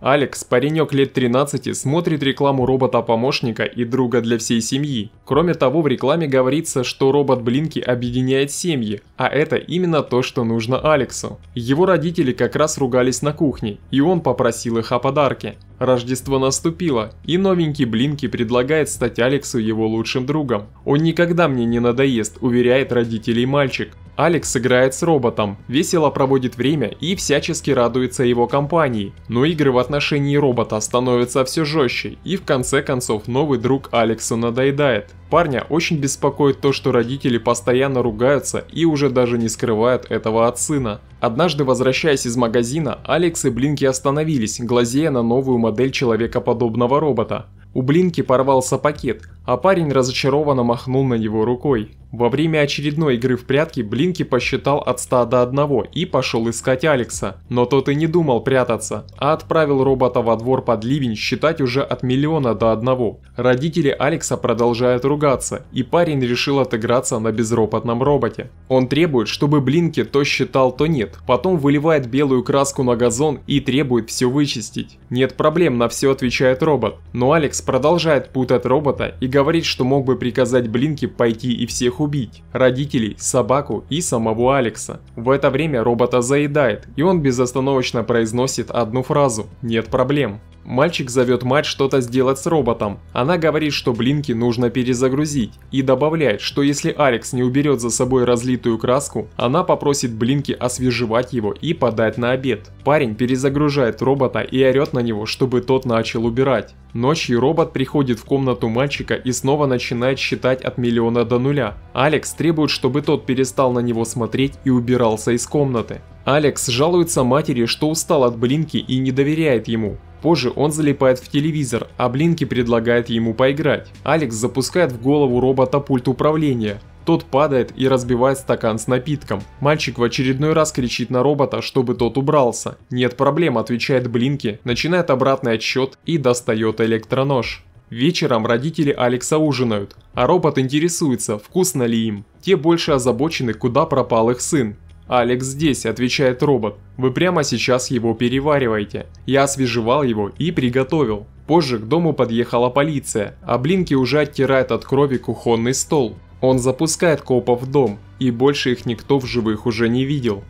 Алекс, паренек лет 13, смотрит рекламу робота-помощника и друга для всей семьи. Кроме того, в рекламе говорится, что робот Блинки объединяет семьи, а это именно то, что нужно Алексу. Его родители как раз ругались на кухне, и он попросил их о подарке. Рождество наступило, и новенький Блинки предлагает стать Алексу его лучшим другом. «Он никогда мне не надоест», уверяет родителей мальчик. Алекс играет с роботом, весело проводит время и всячески радуется его компании, но игры в отношении робота становятся все жестче и в конце концов новый друг Алексу надоедает. Парня очень беспокоит то, что родители постоянно ругаются и уже даже не скрывают этого от сына. Однажды, возвращаясь из магазина, Алекс и Блинки остановились, глазея на новую модель человекоподобного робота. У Блинки порвался пакет, а парень разочарованно махнул на него рукой. Во время очередной игры в прятки Блинки посчитал от 100 до 1 и пошел искать Алекса, но тот и не думал прятаться, а отправил робота во двор под ливень считать уже от миллиона до 1. Родители Алекса продолжают ругаться, и парень решил отыграться на безропотном роботе. Он требует, чтобы Блинки то считал, то нет, потом выливает белую краску на газон и требует все вычистить. Нет проблем, на все отвечает робот, но Алекс продолжает путать робота и говорит, что мог бы приказать Блинки пойти и всех убить убить – родителей, собаку и самого Алекса. В это время робота заедает, и он безостановочно произносит одну фразу «нет проблем». Мальчик зовет мать что-то сделать с роботом. Она говорит, что блинки нужно перезагрузить. И добавляет, что если Алекс не уберет за собой разлитую краску, она попросит блинки освежевать его и подать на обед. Парень перезагружает робота и орет на него, чтобы тот начал убирать. Ночью робот приходит в комнату мальчика и снова начинает считать от миллиона до нуля. Алекс требует, чтобы тот перестал на него смотреть и убирался из комнаты. Алекс жалуется матери, что устал от Блинки и не доверяет ему позже он залипает в телевизор, а Блинки предлагает ему поиграть. Алекс запускает в голову робота пульт управления. Тот падает и разбивает стакан с напитком. Мальчик в очередной раз кричит на робота, чтобы тот убрался. «Нет проблем», отвечает Блинки, начинает обратный отсчет и достает электронож. Вечером родители Алекса ужинают, а робот интересуется, вкусно ли им. Те больше озабочены, куда пропал их сын. «Алекс здесь», – отвечает робот. «Вы прямо сейчас его перевариваете». Я освежевал его и приготовил. Позже к дому подъехала полиция, а Блинки уже оттирает от крови кухонный стол. Он запускает копов в дом, и больше их никто в живых уже не видел.